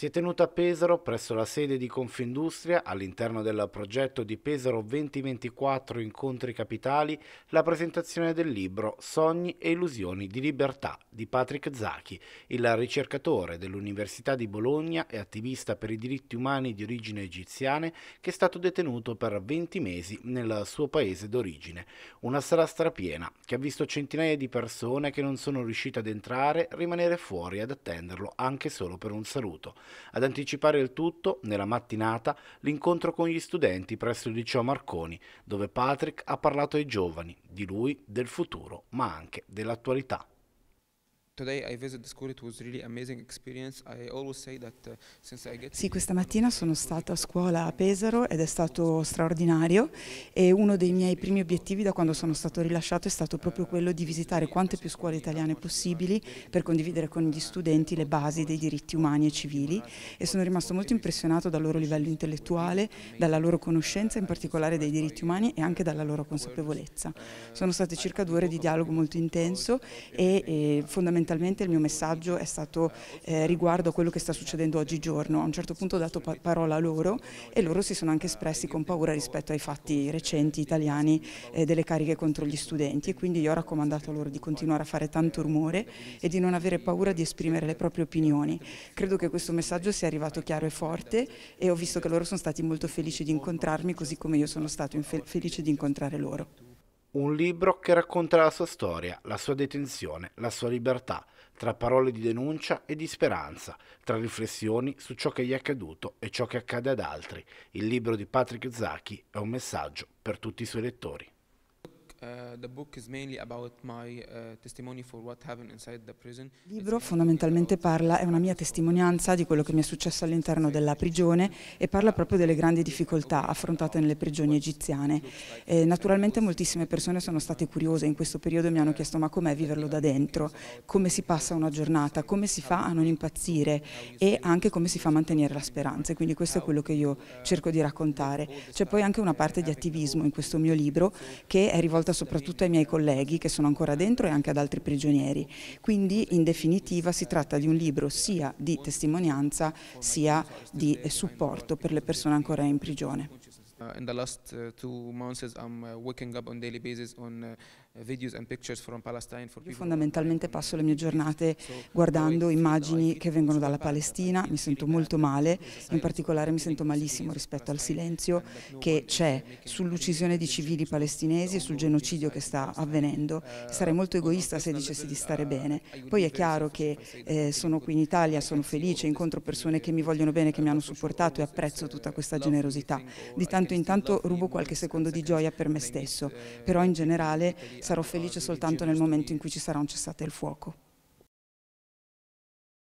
si è tenuta a Pesaro presso la sede di Confindustria all'interno del progetto di Pesaro 2024 Incontri Capitali la presentazione del libro Sogni e illusioni di libertà di Patrick Zachi, il ricercatore dell'Università di Bologna e attivista per i diritti umani di origine egiziane che è stato detenuto per 20 mesi nel suo paese d'origine. Una sala strapiena che ha visto centinaia di persone che non sono riuscite ad entrare rimanere fuori ad attenderlo anche solo per un saluto. Ad anticipare il tutto, nella mattinata, l'incontro con gli studenti presso il liceo Marconi, dove Patrick ha parlato ai giovani, di lui, del futuro, ma anche dell'attualità. Sì, questa mattina sono stata a scuola a Pesaro ed è stato straordinario e uno dei miei primi obiettivi da quando sono stato rilasciato è stato proprio quello di visitare quante più scuole italiane possibili per condividere con gli studenti le basi dei diritti umani e civili e sono rimasto molto impressionato dal loro livello intellettuale, dalla loro conoscenza in particolare dei diritti umani e anche dalla loro consapevolezza. Sono state circa due ore di dialogo molto intenso e, e fondamentalmente fondamentalmente il mio messaggio è stato eh, riguardo a quello che sta succedendo oggigiorno. A un certo punto ho dato pa parola a loro e loro si sono anche espressi con paura rispetto ai fatti recenti italiani eh, delle cariche contro gli studenti e quindi io ho raccomandato loro di continuare a fare tanto rumore e di non avere paura di esprimere le proprie opinioni. Credo che questo messaggio sia arrivato chiaro e forte e ho visto che loro sono stati molto felici di incontrarmi così come io sono stato felice di incontrare loro. Un libro che racconta la sua storia, la sua detenzione, la sua libertà, tra parole di denuncia e di speranza, tra riflessioni su ciò che gli è accaduto e ciò che accade ad altri. Il libro di Patrick Zacchi è un messaggio per tutti i suoi lettori. Il libro fondamentalmente parla, è una mia testimonianza di quello che mi è successo all'interno della prigione e parla proprio delle grandi difficoltà affrontate nelle prigioni egiziane. E naturalmente moltissime persone sono uh, state curiose in questo periodo e mi hanno chiesto ma com'è viverlo da dentro, come si passa una giornata, come si fa a non impazzire e anche come si fa a mantenere la speranza. E quindi questo è quello che io cerco di raccontare. C'è poi anche una parte di attivismo in questo mio libro che è rivolta risposta soprattutto ai miei colleghi che sono ancora dentro e anche ad altri prigionieri. Quindi in definitiva si tratta di un libro sia di testimonianza sia di supporto per le persone ancora in prigione. Uh, in the last uh, two months I'm uh, waking up on daily basis on videos and pictures from for Io fondamentalmente passo le mie giornate guardando immagini che vengono dalla Palestina, mi sento molto male, in particolare mi sento malissimo rispetto al silenzio che c'è sull'uccisione di civili palestinesi e sul genocidio che sta avvenendo. Sarei molto egoista se dicessi di stare bene. Poi è chiaro che eh, sono qui in Italia, sono felice, incontro persone che mi vogliono bene, che mi hanno supportato e apprezzo tutta questa generosità. Di tanto momento intanto rubo qualche secondo di gioia per me stesso, però in generale sarò felice soltanto nel momento in cui ci sarà un cessate il fuoco.